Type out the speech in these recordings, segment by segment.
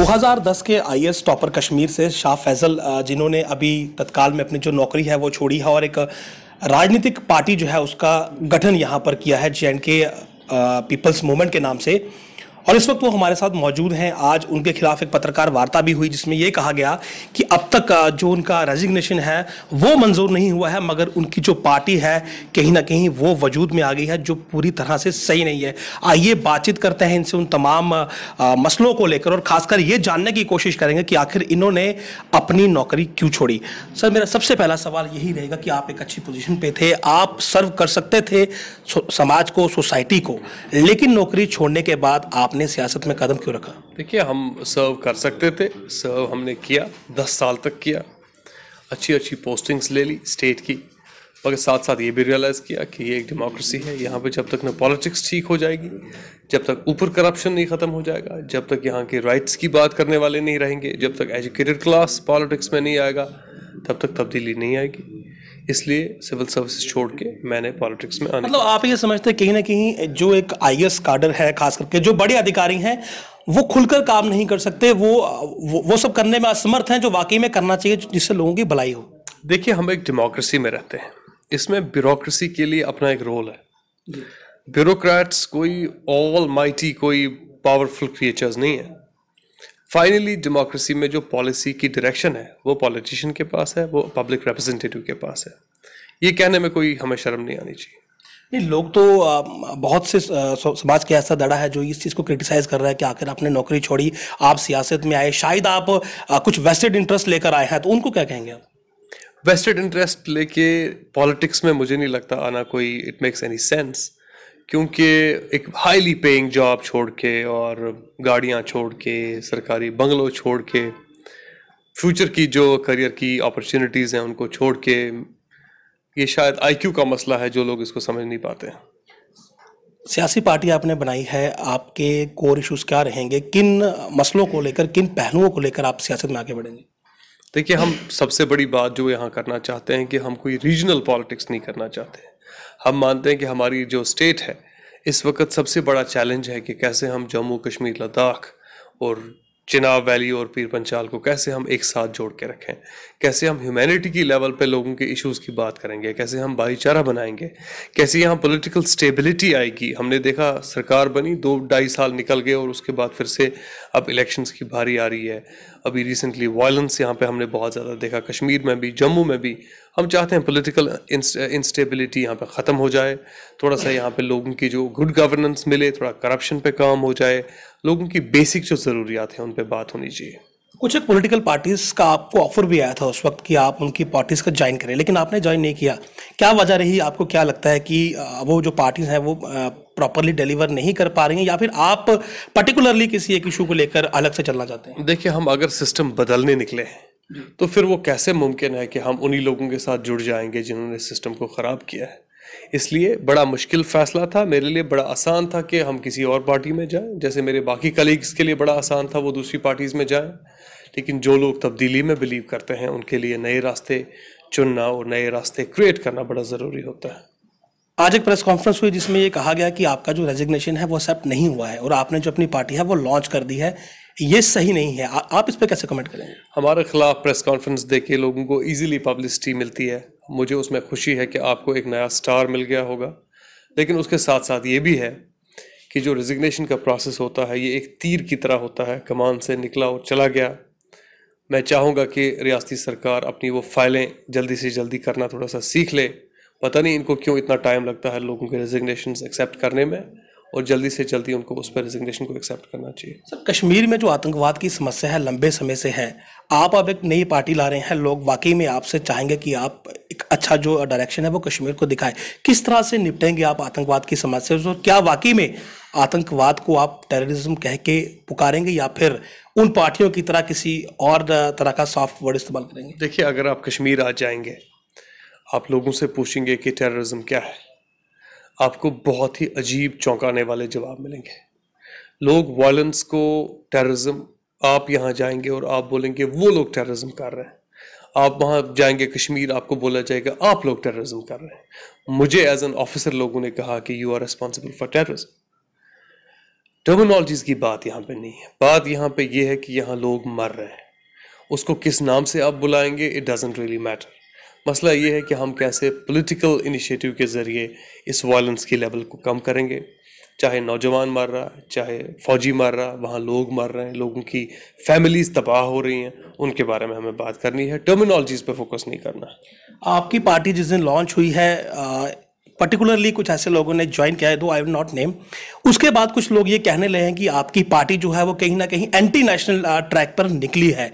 2010 के आई टॉपर कश्मीर से शाह फैज़ल जिन्होंने अभी तत्काल में अपनी जो नौकरी है वो छोड़ी है और एक राजनीतिक पार्टी जो है उसका गठन यहाँ पर किया है जे पीपल्स मूवमेंट के नाम से और इस वक्त वो हमारे साथ मौजूद हैं आज उनके खिलाफ एक पत्रकार वार्ता भी हुई जिसमें ये कहा गया कि अब तक जो उनका रेजिग्नेशन है वो मंजूर नहीं हुआ है मगर उनकी जो पार्टी है कहीं ना कहीं वो वजूद में आ गई है जो पूरी तरह से सही नहीं है आइए बातचीत करते हैं इनसे उन तमाम मसलों को लेकर और खासकर ये जानने की कोशिश करेंगे कि आखिर इन्होंने अपनी नौकरी क्यों छोड़ी सर मेरा सबसे पहला सवाल यही रहेगा कि आप एक अच्छी पोजिशन पर थे आप सर्व कर सकते थे समाज को सोसाइटी को लेकिन नौकरी छोड़ने के बाद आप आपने सियासत में कदम क्यों रखा देखिए हम सर्व कर सकते थे सर्व हमने किया दस साल तक किया अच्छी अच्छी पोस्टिंग्स ले ली स्टेट की मगर साथ साथ ये भी रियलाइज़ किया कि ये एक डेमोक्रेसी है यहाँ पे जब तक ना पॉलिटिक्स ठीक हो जाएगी जब तक ऊपर करप्शन नहीं ख़त्म हो जाएगा जब तक यहाँ के राइट्स की बात करने वाले नहीं रहेंगे जब तक एजुकेटेड क्लास पॉलिटिक्स में नहीं आएगा तब तक तब्दीली नहीं आएगी इसलिए सिविल सर्विस छोड़ के मैंने पॉलिटिक्स में आने मतलब आप ये समझते कहीं ना कहीं जो एक आई कार्डर है खास करके जो बड़े अधिकारी हैं वो खुलकर काम नहीं कर सकते वो वो, वो सब करने में असमर्थ हैं जो वाकई में करना चाहिए जिससे लोगों की भलाई हो देखिए हम एक डेमोक्रेसी में रहते हैं इसमें ब्यूरोक्रेसी के लिए अपना एक रोल है ब्यूरोक्रेट्स कोई ऑल माइटी कोई पावरफुल क्रिएचर्स नहीं है फाइनली डेमोक्रेसी में जो पॉलिसी की डायरेक्शन है वो पॉलिटिशियन के पास है वो पब्लिक रिप्रेजेंटेटिव के पास है ये कहने में कोई हमें शर्म नहीं आनी चाहिए नहीं लोग तो बहुत से समाज के ऐसा दड़ा है जो इस चीज़ को क्रिटिसाइज कर रहा है कि आखिर आपने नौकरी छोड़ी आप सियासत में आए शायद आप कुछ वेस्टेड इंटरेस्ट लेकर आए हैं तो उनको क्या कहेंगे आप वेस्टेड इंटरेस्ट लेके पॉलिटिक्स में मुझे नहीं लगता आना कोई इट मेक्स एनी सेंस क्योंकि एक हाईली पेइंग जॉब छोड़ के और गाड़ियाँ छोड़ के सरकारी बंगलों छोड़ के फ्यूचर की जो करियर की अपॉर्चुनिटीज़ हैं उनको छोड़ के ये शायद आईक्यू का मसला है जो लोग इसको समझ नहीं पाते हैं सियासी पार्टी आपने बनाई है आपके कोर इशूज़ क्या रहेंगे किन मसलों को लेकर किन पहलुओं को लेकर आप सियासत में आगे बढ़ेंगे देखिए हम सबसे बड़ी बात जो यहाँ करना चाहते हैं कि हम कोई रीजनल पॉलिटिक्स नहीं करना चाहते हम मानते हैं कि हमारी जो स्टेट है इस वक्त सबसे बड़ा चैलेंज है कि कैसे हम जम्मू कश्मीर लद्दाख और चिनाब वैली और पीर पंचाल को कैसे हम एक साथ जोड़ के रखें कैसे हम ह्यूमैनिटी की लेवल पे लोगों के इश्यूज की बात करेंगे कैसे हम भाईचारा बनाएंगे कैसे यहाँ पॉलिटिकल स्टेबिलिटी आएगी हमने देखा सरकार बनी दो ढाई साल निकल गए और उसके बाद फिर से अब इलेक्शंस की भारी आ रही है अभी रिसेंटली वायलेंस यहाँ पे हमने बहुत ज़्यादा देखा कश्मीर में भी जम्मू में भी हम चाहते हैं पोलिटिकल इंस्टेबिलिटी यहाँ पर ख़त्म हो जाए थोड़ा सा यहाँ पर लोगों की जो गुड गवर्नेंस मिले थोड़ा करप्शन पर काम हो जाए लोगों की बेसिक जो ज़रूरियात हैं उन पर बात होनी चाहिए कुछ एक पॉलिटिकल पार्टीज़ का आपको ऑफर भी आया था उस वक्त कि आप उनकी पार्टीज़ का ज्वाइन करें लेकिन आपने ज्वाइन नहीं किया क्या वजह रही आपको क्या लगता है कि वो जो पार्टीज़ हैं वो प्रॉपरली डिलीवर नहीं कर पा रही हैं या फिर आप पर्टिकुलरली किसी एक इशू को लेकर अलग से चलना चाहते हैं देखिए हम अगर सिस्टम बदलने निकले हैं तो फिर वो कैसे मुमकिन है कि हम उन्हीं लोगों के साथ जुड़ जाएंगे जिन्होंने सिस्टम को ख़राब किया है इसलिए बड़ा मुश्किल फैसला था मेरे लिए बड़ा आसान था कि हम किसी और पार्टी में जाएं जैसे मेरे बाकी कलीग्स के लिए बड़ा आसान था वो दूसरी पार्टीज़ में जाएं लेकिन जो लोग तब्दीली में बिलीव करते हैं उनके लिए नए रास्ते चुनना और नए रास्ते क्रिएट करना बड़ा ज़रूरी होता है आज एक प्रेस कॉन्फ्रेंस हुई जिसमें ये कहा गया कि आपका जो रेजिग्नेशन है वो एक्सेप्ट नहीं हुआ है और आपने जो अपनी पार्टी है वो लॉन्च कर दी है ये सही नहीं है आ, आप इस पर कैसे कमेंट करेंगे हमारे खिलाफ प्रेस कॉन्फ्रेंस देके लोगों को ईजिली पब्लिसिटी मिलती है मुझे उसमें खुशी है कि आपको एक नया स्टार मिल गया होगा लेकिन उसके साथ साथ ये भी है कि जो रिजिग्नेशन का प्रोसेस होता है ये एक तीर की तरह होता है कमान से निकला और चला गया मैं चाहूँगा कि रियासती सरकार अपनी वो फाइलें जल्दी से जल्दी करना थोड़ा सा सीख ले पता नहीं इनको क्यों इतना टाइम लगता है लोगों के रिजिग्नेशन एक्सेप्ट करने में और जल्दी से जल्दी उनको उस पर रिजिग्नेशन को एक्सेप्ट करना चाहिए सर कश्मीर में जो आतंकवाद की समस्या है लंबे समय से है आप अब एक नई पार्टी ला रहे हैं लोग वाकई में आपसे चाहेंगे कि आप एक अच्छा जो डायरेक्शन है वो कश्मीर को दिखाएं किस तरह से निपटेंगे आप आतंकवाद की समस्या और क्या वाकई में आतंकवाद को आप टेररिज्म कह के पुकारेंगे या फिर उन पार्टियों की तरह किसी और तरह का सॉफ्ट वर्ड इस्तेमाल करेंगे देखिए अगर आप कश्मीर आ जाएंगे आप लोगों से पूछेंगे कि टेररिज्म क्या है आपको बहुत ही अजीब चौंकाने वाले जवाब मिलेंगे लोग वायलेंस को टेररिज्म आप यहाँ जाएंगे और आप बोलेंगे वो लोग टेररिज्म कर रहे हैं आप वहाँ जाएंगे कश्मीर आपको बोला जाएगा आप लोग टेररिज्म कर रहे हैं मुझे एज एन ऑफिसर लोगों ने कहा कि you are responsible for terrorism terminologies की बात यहाँ पे नहीं है बात यहाँ पे ये यह है कि यहाँ लोग मर रहे हैं उसको किस नाम से आप बुलाएंगे इट डजेंट रियली मैटर मसला ये है कि हम कैसे पॉलिटिकल इनिशिएटिव के ज़रिए इस वायलेंस की लेवल को कम करेंगे चाहे नौजवान मर रहा चाहे फौजी मार रहा वहाँ लोग मर रहे हैं लोगों की फैमिलीज तबाह हो रही हैं उनके बारे में हमें बात करनी है टर्मिनोलॉजीज़ पे फोकस नहीं करना आपकी पार्टी जिस दिन लॉन्च हुई है आ... पर्टिकुलरली कुछ ऐसे लोगों ने ज्वाइन किया है दो आई विल नॉट नेम उसके बाद कुछ लोग ये कहने लगे हैं कि आपकी पार्टी जो है वो कहीं ना कहीं एंटी नेशनल ट्रैक पर निकली है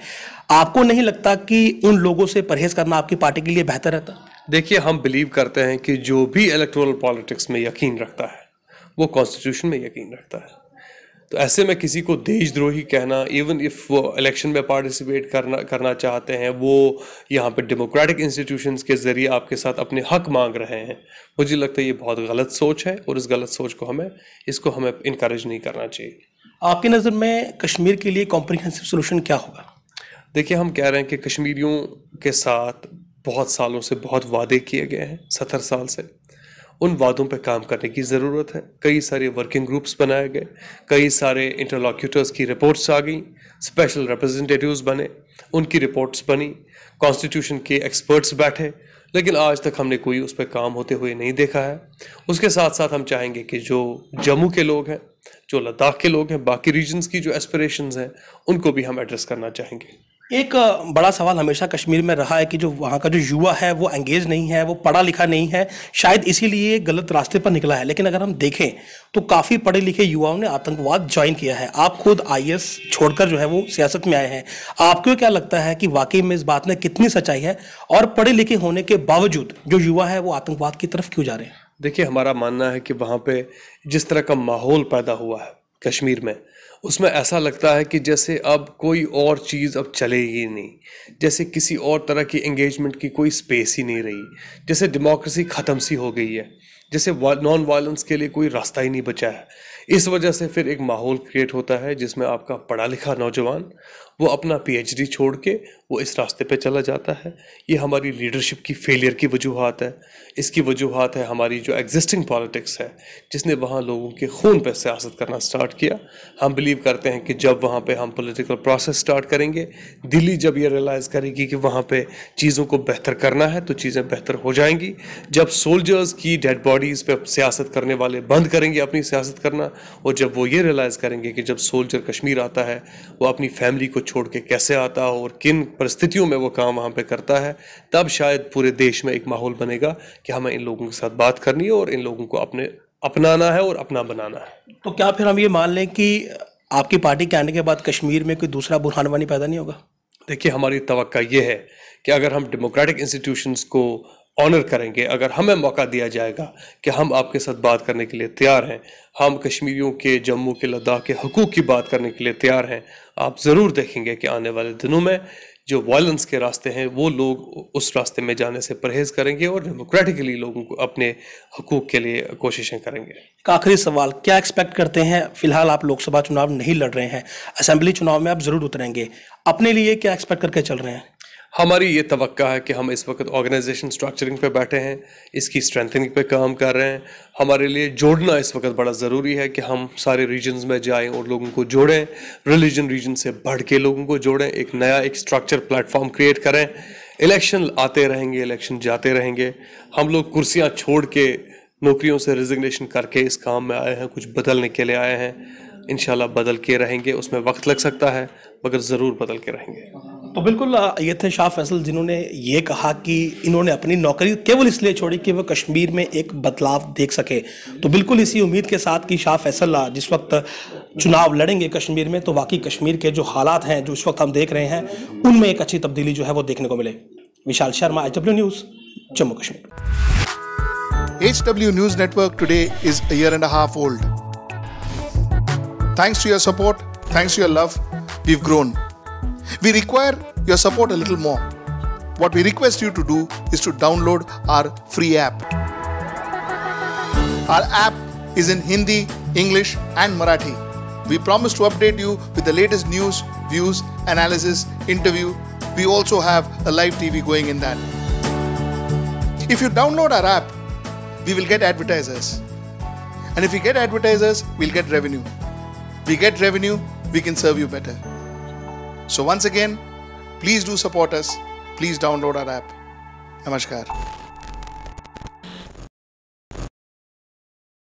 आपको नहीं लगता कि उन लोगों से परहेज करना आपकी पार्टी के लिए बेहतर रहता देखिए हम बिलीव करते हैं कि जो भी इलेक्टोरल पॉलिटिक्स में यकीन रखता है वो कॉन्स्टिट्यूशन में यकीन रखता है तो ऐसे में किसी को देशद्रोही कहना इवन इफ वो इलेक्शन में पार्टिसिपेट करना करना चाहते हैं वो यहाँ पे डेमोक्रेटिक इंस्टीट्यूशंस के ज़रिए आपके साथ अपने हक मांग रहे हैं मुझे लगता है ये बहुत गलत सोच है और इस गलत सोच को हमें इसको हमें इनक्रेज नहीं करना चाहिए आपकी नज़र में कश्मीर के लिए कॉम्प्रिहेंसिव सोल्यूशन क्या होगा देखिए हम कह रहे हैं कि कश्मीरियों के साथ बहुत सालों से बहुत वादे किए गए हैं सत्तर साल से उन वादों पर काम करने की ज़रूरत है कई सारे वर्किंग ग्रुप्स बनाए गए कई सारे इंटरलॉक्यूटर्स की रिपोर्ट्स आ गई स्पेशल रिप्रेजेंटेटिव्स बने उनकी रिपोर्ट्स बनी कॉन्स्टिट्यूशन के एक्सपर्ट्स बैठे लेकिन आज तक हमने कोई उस पर काम होते हुए नहीं देखा है उसके साथ साथ हम चाहेंगे कि जो जम्मू के लोग हैं जो लद्दाख के लोग हैं बाकी रीजन्स की जो एस्परेशन हैं उनको भी हम एड्रेस करना चाहेंगे एक बड़ा सवाल हमेशा कश्मीर में रहा है कि जो वहाँ का जो युवा है वो एंगेज नहीं है वो पढ़ा लिखा नहीं है शायद इसीलिए गलत रास्ते पर निकला है लेकिन अगर हम देखें तो काफ़ी पढ़े लिखे युवाओं ने आतंकवाद ज्वाइन किया है आप खुद आई छोड़कर जो है वो सियासत में आए हैं आपको क्या लगता है कि वाकई में इस बात में कितनी सच्चाई है और पढ़े लिखे होने के बावजूद जो युवा है वो आतंकवाद की तरफ क्यों जा रहे हैं देखिए हमारा मानना है कि वहाँ पे जिस तरह का माहौल पैदा हुआ है कश्मीर में उसमें ऐसा लगता है कि जैसे अब कोई और चीज़ अब चलेगी नहीं जैसे किसी और तरह की एंगेजमेंट की कोई स्पेस ही नहीं रही जैसे डेमोक्रेसी ख़त्म सी हो गई है जैसे नॉन वायलेंस के लिए कोई रास्ता ही नहीं बचा है इस वजह से फिर एक माहौल क्रिएट होता है जिसमें आपका पढ़ा लिखा नौजवान वो अपना पीएचडी छोड़ के वो इस रास्ते पे चला जाता है ये हमारी लीडरशिप की फेलियर की वजूहत है इसकी वजूहत है हमारी जो एग्जिस्टिंग पॉलिटिक्स है जिसने वहाँ लोगों के खून पर सियासत करना स्टार्ट किया हम बिलीव करते हैं कि जब वहाँ पे हम पॉलिटिकल प्रोसेस स्टार्ट करेंगे दिल्ली जब ये रियलाइज़ करेगी कि वहाँ पर चीज़ों को बेहतर करना है तो चीज़ें बेहतर हो जाएंगी जब सोल्जर्स की डेड बॉडीज़ पर सियासत करने वाले बंद करेंगे अपनी सियासत करना और जब वो ये रियलाइज़ करेंगे कि जब सोल्जर कश्मीर आता है वो अपनी फैमिली को छोड़ के कैसे आता हो और किन परिस्थितियों में वो काम वहाँ पे करता है तब शायद पूरे देश में एक माहौल बनेगा कि हमें इन लोगों के साथ बात करनी है और इन लोगों को अपने अपनाना है और अपना बनाना है तो क्या फिर हम ये मान लें कि आपकी पार्टी के आने के बाद कश्मीर में कोई दूसरा बुरहानवानी पैदा नहीं होगा देखिए हमारी तो ये है कि अगर हम डेमोक्रेटिक इंस्टीट्यूशंस को ऑनर करेंगे अगर हमें मौका दिया जाएगा कि हम आपके साथ बात करने के लिए तैयार हैं हम कश्मीरियों के जम्मू के लद्दाख के हकूक़ की बात करने के लिए तैयार हैं आप ज़रूर देखेंगे कि आने वाले दिनों में जो वायलेंस के रास्ते हैं वो लोग उस रास्ते में जाने से परहेज करेंगे और डेमोक्रेटिकली लोगों को अपने हकूक के लिए कोशिशें करेंगे आखिरी सवाल क्या एक्सपेक्ट करते हैं फिलहाल आप लोकसभा चुनाव नहीं लड़ रहे हैं असेंबली चुनाव में आप ज़रूर उतरेंगे अपने लिए क्या एक्सपेक्ट करके चल रहे हैं हमारी ये तो है कि हम इस वक्त ऑर्गेनाइजेशन स्ट्रक्चरिंग पे बैठे हैं इसकी स्ट्रेंथनिंग पे काम कर रहे हैं हमारे लिए जोड़ना इस वक्त बड़ा ज़रूरी है कि हम सारे रीजन्स में जाएं और लोगों को जोड़ें रिलीजन रीजन से बढ़ के लोगों को जोड़ें एक नया एक स्ट्रक्चर प्लेटफॉर्म क्रिएट करें इलेक्शन आते रहेंगे इलेक्शन जाते रहेंगे हम लोग कुर्सियाँ छोड़ के नौकरियों से रिजिग्नेशन करके इस काम में आए हैं कुछ बदलने के लिए आए हैं इन बदल के रहेंगे उसमें वक्त लग सकता है मगर ज़रूर बदल के रहेंगे तो बिल्कुल ये थे शाह फैसल जिन्होंने ये कहा कि इन्होंने अपनी नौकरी केवल इसलिए छोड़ी कि वह कश्मीर में एक बदलाव देख सके तो बिल्कुल इसी उम्मीद के साथ कि शाह फैसल जिस वक्त चुनाव लड़ेंगे कश्मीर में तो वाकई कश्मीर के जो हालात हैं जो इस वक्त हम देख रहे हैं उनमें एक अच्छी तब्दीली जो है वो देखने को मिले Vishal Sharma H news Jammu Kashmir H news network today is a and and a half old. Thanks to your support, thanks we've grown. We require your support a little more. What we request you to do is to download our free app. Our app is in Hindi, English, and Marathi. We promise to update you with the latest news, views, analysis, interview. We also have a live TV going in that. If you download our app, we will get advertisers. And if we get advertisers, we'll get revenue. We get revenue, we can serve you better. So once again, please do support us. Please download our app. Namaskar.